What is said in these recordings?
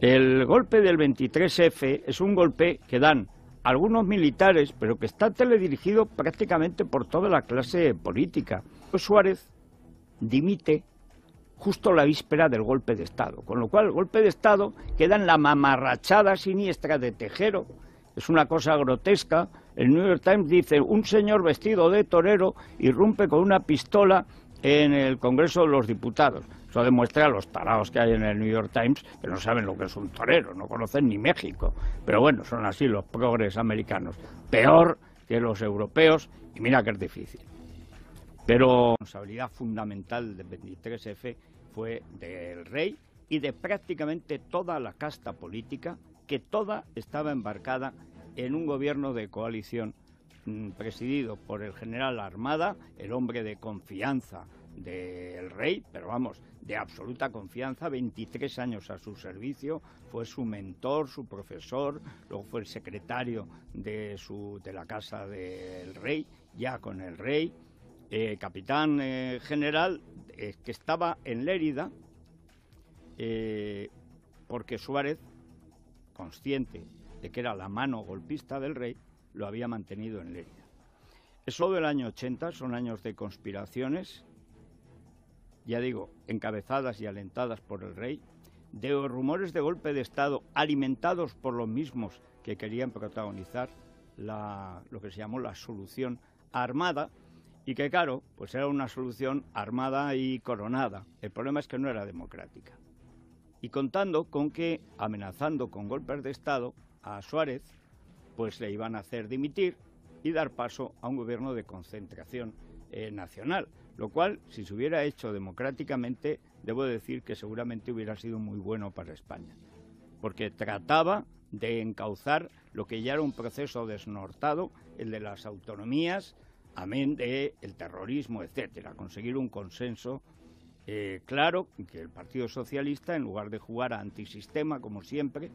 El golpe del 23F es un golpe que dan algunos militares, pero que está teledirigido prácticamente por toda la clase política. Suárez dimite justo la víspera del golpe de Estado, con lo cual el golpe de Estado queda en la mamarrachada siniestra de Tejero. Es una cosa grotesca. El New York Times dice, un señor vestido de torero irrumpe con una pistola en el Congreso de los Diputados. ...esto demuestra los tarados que hay en el New York Times que no saben lo que es un torero, no conocen ni México. Pero bueno, son así los progres americanos. Peor que los europeos y mira que es difícil. Pero la responsabilidad fundamental del 23F fue del rey y de prácticamente toda la casta política, que toda estaba embarcada en un gobierno de coalición mm, presidido por el general Armada, el hombre de confianza del rey, pero vamos, de absoluta confianza, 23 años a su servicio, fue su mentor, su profesor, luego fue el secretario de, su, de la casa del rey, ya con el rey, eh, capitán eh, general, eh, que estaba en Lérida, porque Suárez, consciente de que era la mano golpista del rey, lo había mantenido en Lérida. Eso del año 80 son años de conspiraciones, ya digo, encabezadas y alentadas por el rey, de rumores de golpe de Estado alimentados por los mismos que querían protagonizar la, lo que se llamó la solución armada y que, claro, pues era una solución armada y coronada. El problema es que no era democrática. Y contando con que, amenazando con golpes de Estado a Suárez, pues le iban a hacer dimitir y dar paso a un gobierno de concentración eh, nacional. Lo cual, si se hubiera hecho democráticamente, debo decir que seguramente hubiera sido muy bueno para España, porque trataba de encauzar lo que ya era un proceso desnortado, el de las autonomías, amén de el terrorismo, etcétera, conseguir un consenso eh, claro que el Partido Socialista, en lugar de jugar antisistema, como siempre,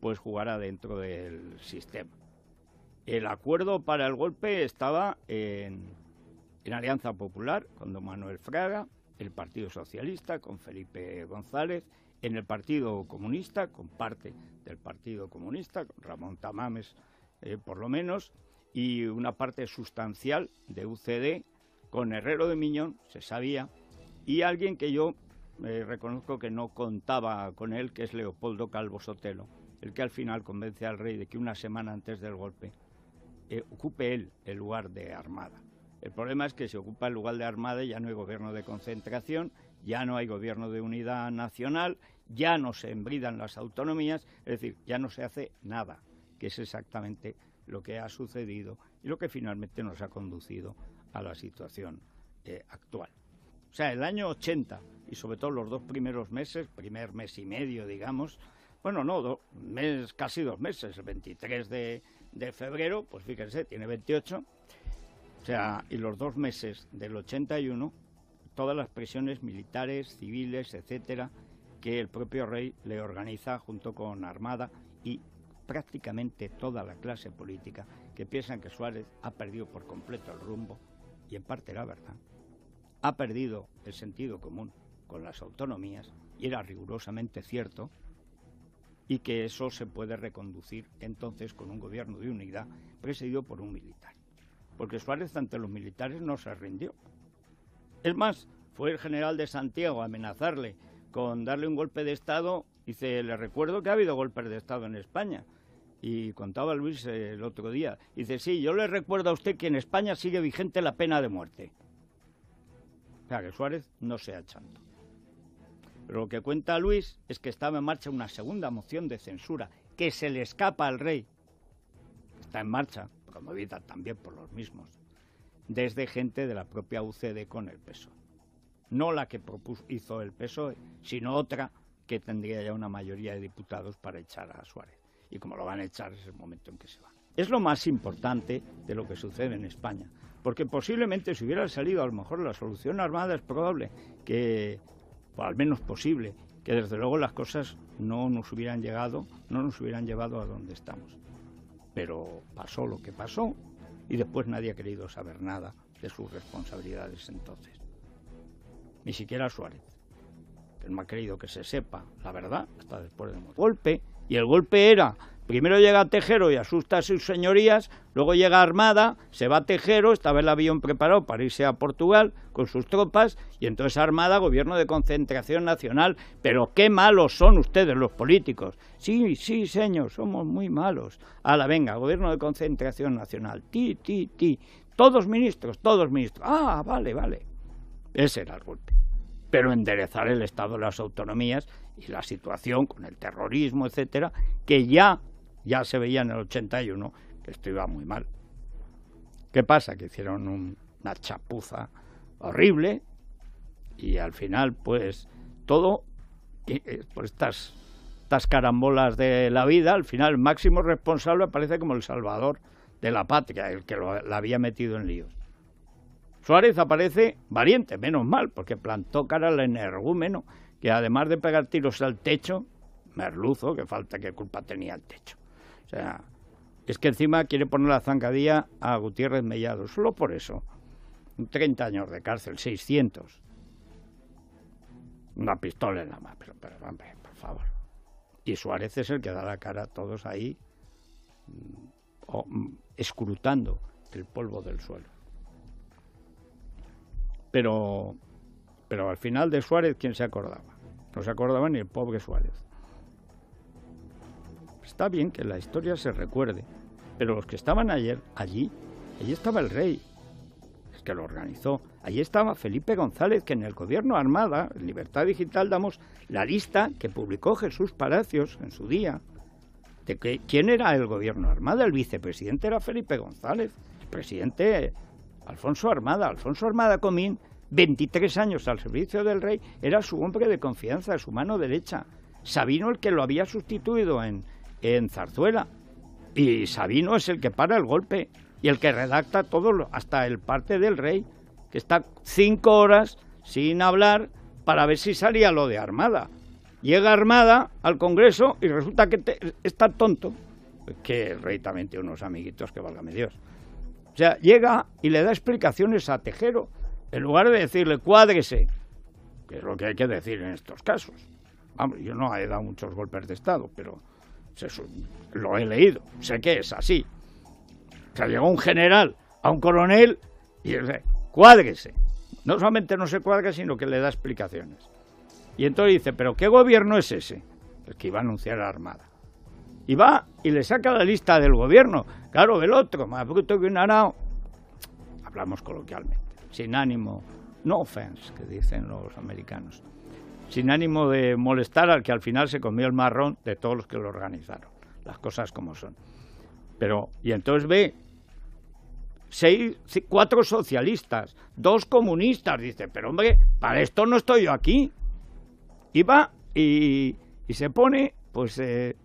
pues jugará dentro del sistema. El acuerdo para el golpe estaba en en Alianza Popular con don Manuel Fraga, el Partido Socialista con Felipe González, en el Partido Comunista con parte del Partido Comunista, con Ramón Tamames eh, por lo menos, y una parte sustancial de UCD con Herrero de Miñón, se sabía, y alguien que yo eh, reconozco que no contaba con él, que es Leopoldo Calvo Sotelo, el que al final convence al rey de que una semana antes del golpe eh, ocupe él el lugar de Armada. El problema es que se ocupa el lugar de Armada y ya no hay gobierno de concentración, ya no hay gobierno de unidad nacional, ya no se embridan las autonomías, es decir, ya no se hace nada, que es exactamente lo que ha sucedido y lo que finalmente nos ha conducido a la situación eh, actual. O sea, el año 80 y sobre todo los dos primeros meses, primer mes y medio, digamos, bueno, no, dos meses casi dos meses, el 23 de, de febrero, pues fíjense, tiene 28, o sea, y los dos meses del 81, todas las presiones militares, civiles, etcétera, que el propio rey le organiza junto con Armada y prácticamente toda la clase política que piensan que Suárez ha perdido por completo el rumbo, y en parte la verdad, ha perdido el sentido común con las autonomías, y era rigurosamente cierto, y que eso se puede reconducir entonces con un gobierno de unidad presidido por un militar porque Suárez ante los militares no se rindió. Es más, fue el general de Santiago a amenazarle con darle un golpe de Estado. Dice, le recuerdo que ha habido golpes de Estado en España. Y contaba Luis eh, el otro día. Dice, sí, yo le recuerdo a usted que en España sigue vigente la pena de muerte. O sea, que Suárez no sea chanto. Pero lo que cuenta Luis es que estaba en marcha una segunda moción de censura que se le escapa al rey. Está en marcha, promovida también por los mismos, desde gente de la propia UCD con el PSOE. No la que hizo el PSOE, sino otra que tendría ya una mayoría de diputados para echar a Suárez. Y como lo van a echar es el momento en que se va. Es lo más importante de lo que sucede en España, porque posiblemente si hubiera salido a lo mejor la solución armada es probable que, o al menos posible, que desde luego las cosas no nos hubieran llegado, no nos hubieran llevado a donde estamos. Pero pasó lo que pasó y después nadie ha querido saber nada de sus responsabilidades entonces. Ni siquiera Suárez. que no ha querido que se sepa la verdad hasta después del golpe. Y el golpe era Primero llega Tejero y asusta a sus señorías, luego llega Armada, se va a Tejero, estaba el avión preparado para irse a Portugal con sus tropas, y entonces Armada, gobierno de concentración nacional. Pero qué malos son ustedes los políticos. Sí, sí, señor, somos muy malos. A la venga, gobierno de concentración nacional. Ti, ti, ti. Todos ministros, todos ministros. Ah, vale, vale. Ese era el golpe. Pero enderezar el Estado las autonomías y la situación con el terrorismo, etcétera, que ya ya se veía en el 81 que esto iba muy mal. ¿Qué pasa? Que hicieron un, una chapuza horrible y al final, pues, todo eh, por pues estas, carambolas de la vida, al final el máximo responsable aparece como el salvador de la patria, el que lo, la había metido en líos. Suárez aparece valiente, menos mal, porque plantó cara al energúmeno, que además de pegar tiros al techo, merluzo, que falta que culpa tenía el techo sea, es que encima quiere poner la zancadilla a Gutiérrez Mellado, solo por eso. 30 años de cárcel, 600. Una pistola en la mano, pero, pero hombre, por favor. Y Suárez es el que da la cara a todos ahí, mm, mm, escrutando el polvo del suelo. Pero, pero al final de Suárez, ¿quién se acordaba? No se acordaba ni el pobre Suárez. Está bien que la historia se recuerde, pero los que estaban ayer allí, allí estaba el rey, el que lo organizó. Allí estaba Felipe González, que en el gobierno Armada, en Libertad Digital, damos la lista que publicó Jesús Palacios en su día. De que, quién era el gobierno Armada, el vicepresidente era Felipe González, el presidente Alfonso Armada, Alfonso Armada Comín, 23 años al servicio del rey, era su hombre de confianza, su mano derecha. Sabino el que lo había sustituido en, en Zarzuela. Y Sabino es el que para el golpe y el que redacta todo, hasta el parte del rey, que está cinco horas sin hablar para ver si salía lo de Armada. Llega Armada al Congreso y resulta que está tonto que el unos amiguitos que válgame Dios. O sea, llega y le da explicaciones a Tejero, en lugar de decirle cuádrese, que es lo que hay que decir en estos casos. Vamos, yo no he dado muchos golpes de Estado, pero lo he leído, sé que es así. sea, llegó un general a un coronel y dice, cuádrese. No solamente no se cuadra, sino que le da explicaciones. Y entonces dice, ¿pero qué gobierno es ese? El que iba a anunciar la Armada. Y va y le saca la lista del gobierno. Claro, el otro, más bruto que un arao. Hablamos coloquialmente, sin ánimo, no offense, que dicen los americanos sin ánimo de molestar al que al final se comió el marrón de todos los que lo organizaron, las cosas como son. Pero, y entonces ve, seis, cuatro socialistas, dos comunistas, dice, pero hombre, para esto no estoy yo aquí. Y va y, y se pone, pues, eh,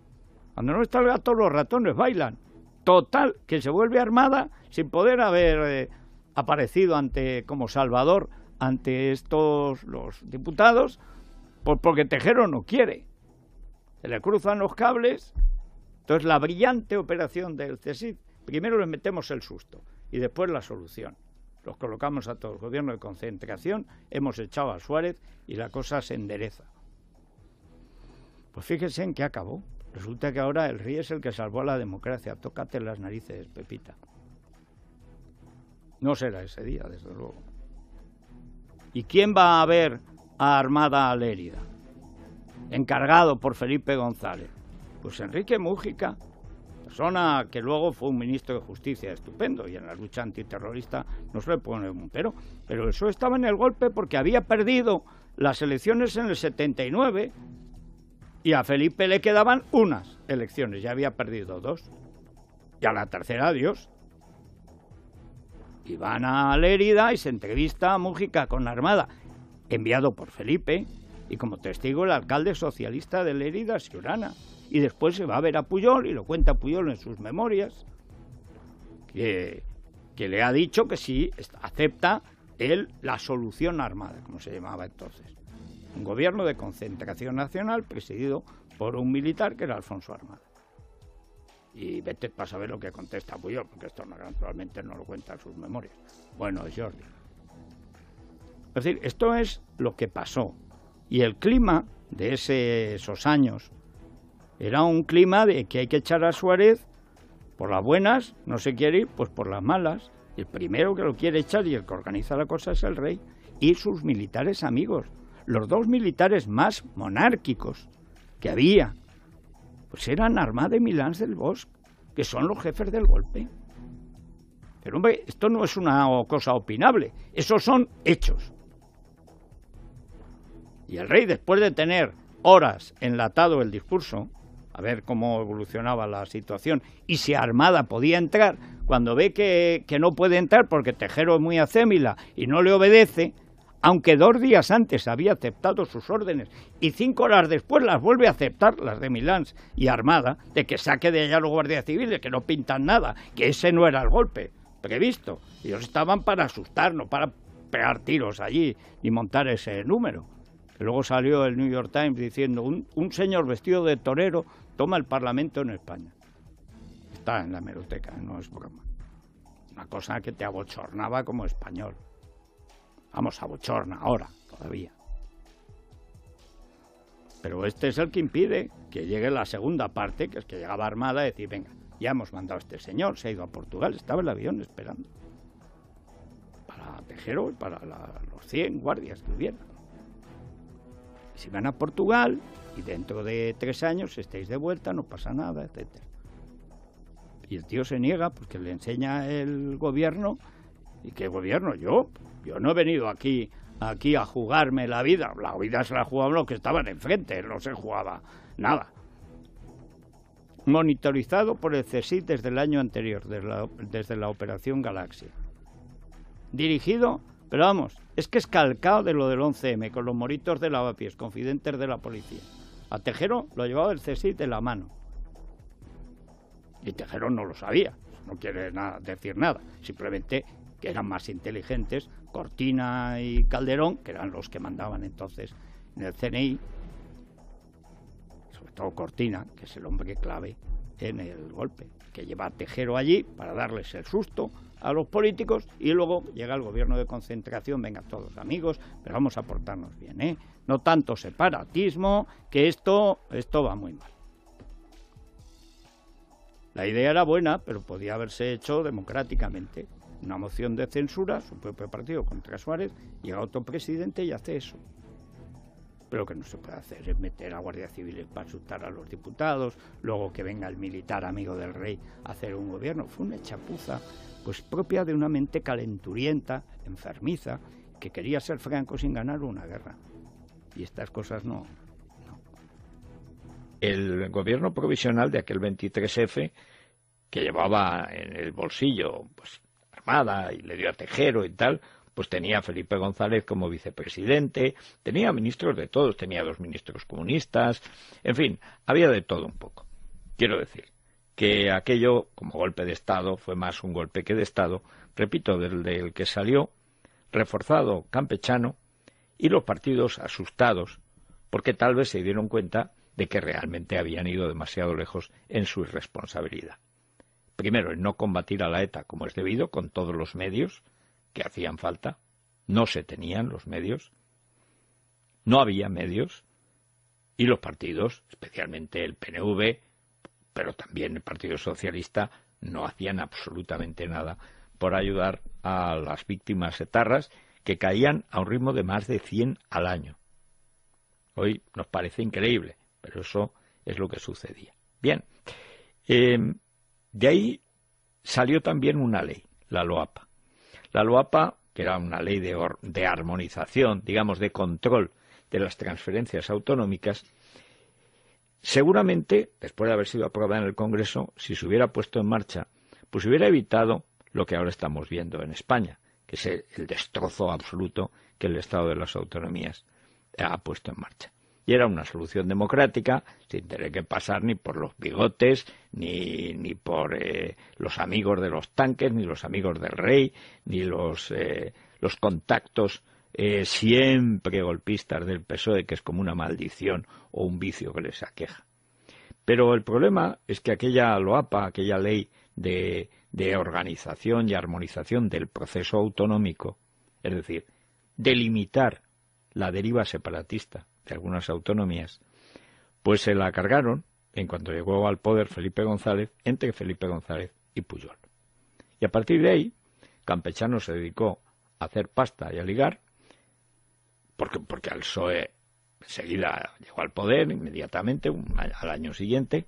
cuando no está el gato, los ratones bailan. Total, que se vuelve armada sin poder haber eh, aparecido ante, como Salvador ante estos los diputados pues porque Tejero no quiere. Se le cruzan los cables. Entonces, la brillante operación del CESID, primero le metemos el susto y después la solución. Los colocamos a todos. Gobierno de concentración, hemos echado a Suárez y la cosa se endereza. Pues fíjense en qué acabó. Resulta que ahora el RIE es el que salvó a la democracia. Tócate las narices, Pepita. No será ese día, desde luego. ¿Y quién va a ver a Armada Alérida, encargado por Felipe González. Pues Enrique Mújica, persona que luego fue un ministro de Justicia estupendo y en la lucha antiterrorista no se le pone un pero... pero eso estaba en el golpe porque había perdido las elecciones en el 79 y a Felipe le quedaban unas elecciones, ya había perdido dos. Y a la tercera, adiós. Y van a Lérida y se entrevista a Mújica con la Armada enviado por Felipe y como testigo el alcalde socialista de Lerida, Siorana, Y después se va a ver a Puyol y lo cuenta Puyol en sus memorias, que, que le ha dicho que sí acepta él la solución armada, como se llamaba entonces. Un gobierno de concentración nacional presidido por un militar que era Alfonso Armada. Y vete para saber lo que contesta Puyol, porque esto naturalmente no lo cuenta sus memorias. Bueno, Jordi. Es decir, esto es lo que pasó. Y el clima de esos años era un clima de que hay que echar a Suárez por las buenas, no se quiere ir, pues por las malas. El primero que lo quiere echar y el que organiza la cosa es el rey y sus militares amigos, los dos militares más monárquicos que había, pues eran Armada y Milán del Bosque, que son los jefes del golpe. Pero hombre, esto no es una cosa opinable, esos son hechos. Y el rey, después de tener horas enlatado el discurso, a ver cómo evolucionaba la situación y si Armada podía entrar, cuando ve que, no puede entrar porque Tejero es muy acémila y no le obedece, aunque dos días antes había aceptado sus órdenes y cinco horas después las vuelve a aceptar, las de Milán y Armada, de que saque de allá los guardias civiles, que no pintan nada, que ese no era el golpe previsto. Ellos estaban para asustarnos, para pegar tiros allí y montar ese número luego salió el New York Times diciendo, un, señor vestido de torero toma el Parlamento en España. Está en la meroteca, no es broma. Una cosa que te abochornaba como español. Vamos, abochorna ahora, todavía. Pero este es el que impide que llegue la segunda parte, que es que llegaba armada decir, venga, ya hemos mandado a este señor, se ha ido a Portugal, estaba el avión esperando. Para Tejero y para los 100 guardias que hubieran si van a Portugal y dentro de tres años estáis de vuelta, no pasa nada, etc. Y el tío se niega porque le enseña el gobierno. ¿Y qué gobierno? Yo. Yo no he venido aquí, aquí a jugarme la vida. La vida se la jugaban los que estaban enfrente, no se jugaba nada monitorizado por el CSIC desde el año anterior, desde la, Operación Galaxia. Dirigido pero vamos, es que es calcado de lo del 11M, con los moritos de lavapiés, confidentes de la policía. A Tejero lo llevaba el CSI de la mano. Y Tejero no lo sabía, no quiere nada, decir nada. Simplemente que eran más inteligentes, Cortina y Calderón, que eran los que mandaban entonces en el CNI, sobre todo Cortina, que es el hombre clave en el golpe, que lleva a Tejero allí para darles el susto, a los políticos y luego llega el gobierno de concentración, venga todos amigos, pero vamos a portarnos bien, ¿eh? No tanto separatismo, que esto, esto va muy mal. La idea era buena, pero podía haberse hecho democráticamente. Una moción de censura, su propio partido contra Suárez, llega otro presidente y hace eso. Pero lo que no se puede hacer es meter a Guardia Civil para asustar a los diputados, luego que venga el militar amigo del rey a hacer un gobierno. Fue una chapuza pues propia de una mente calenturienta, enfermiza, que quería ser franco sin ganar una guerra. Y estas cosas no, El gobierno provisional de aquel 23F, que llevaba en el bolsillo pues, armada y le dio a Tejero y tal, pues tenía Felipe González como vicepresidente, tenía ministros de todos, tenía dos ministros comunistas, en fin, había de todo un poco. Quiero decir que aquello, como golpe de Estado, fue más un golpe que de Estado, repito, del, del que salió reforzado campechano y los partidos asustados, porque tal vez se dieron cuenta de que realmente habían ido demasiado lejos en su irresponsabilidad. Primero, en no combatir a la ETA como es debido, con todos los medios, que hacían falta, no se tenían los medios, no había medios, y los partidos, especialmente el PNV, pero también el Partido Socialista, no hacían absolutamente nada por ayudar a las víctimas etarras que caían a un ritmo de más de 100 al año. Hoy nos parece increíble, pero eso es lo que sucedía. Bien, eh, de ahí salió también una ley, la LOAPA, la LOAPA, que era una ley de, de armonización, digamos, de control de las transferencias autonómicas, seguramente, después de haber sido aprobada en el Congreso, si se hubiera puesto en marcha, pues hubiera evitado lo que ahora estamos viendo en España, que es el destrozo absoluto que el Estado de las autonomías ha puesto en marcha era una solución democrática sin tener que pasar ni por los bigotes, ni, por eh, los amigos de los tanques, ni los amigos del rey, ni los, eh, los contactos eh, siempre golpistas del PSOE, que es como una maldición o un vicio que les aqueja. Pero el problema es que aquella LOAPA, aquella ley de, de organización y armonización del proceso autonómico, es decir, delimitar la deriva separatista algunas autonomías, pues se la cargaron en cuanto llegó al poder Felipe González, entre Felipe González y Puyol. Y a partir de ahí, Campechano se dedicó a hacer pasta y a ligar, porque, porque al PSOE enseguida llegó al poder, inmediatamente, al año siguiente,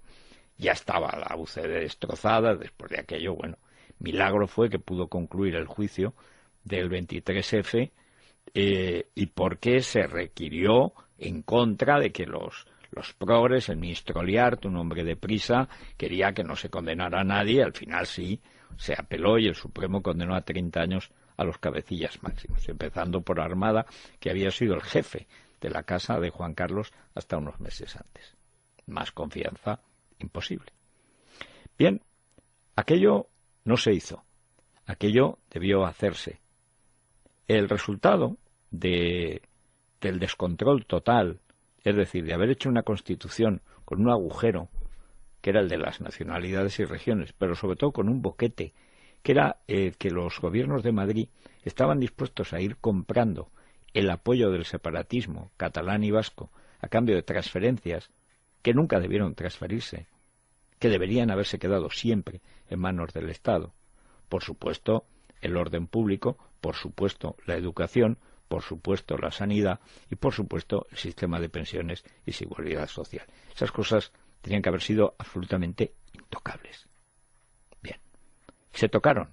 ya estaba la UCD destrozada, después de aquello, bueno, milagro fue que pudo concluir el juicio del 23F eh, y porque se requirió en contra de que los, los progres, el ministro Liart, un hombre de prisa, quería que no se condenara a nadie, al final sí, se apeló y el Supremo condenó a 30 años a los cabecillas máximos, empezando por Armada, que había sido el jefe de la casa de Juan Carlos hasta unos meses antes. Más confianza imposible. Bien, aquello no se hizo, aquello debió hacerse. El resultado de del descontrol total, es decir, de haber hecho una constitución con un agujero, que era el de las nacionalidades y regiones, pero sobre todo con un boquete, que era el eh, que los gobiernos de Madrid estaban dispuestos a ir comprando el apoyo del separatismo catalán y vasco a cambio de transferencias que nunca debieron transferirse, que deberían haberse quedado siempre en manos del Estado. Por supuesto, el orden público, por supuesto, la educación, por supuesto la sanidad y por supuesto el sistema de pensiones y seguridad social. Esas cosas tenían que haber sido absolutamente intocables. Bien, se tocaron.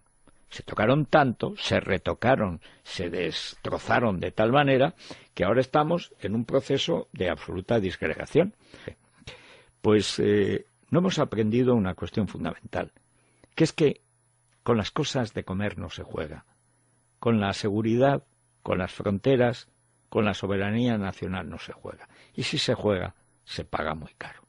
Se tocaron tanto, se retocaron, se destrozaron de tal manera que ahora estamos en un proceso de absoluta disgregación. Pues eh, no hemos aprendido una cuestión fundamental, que es que con las cosas de comer no se juega, con la seguridad con las fronteras, con la soberanía nacional no se juega. Y si se juega, se paga muy caro.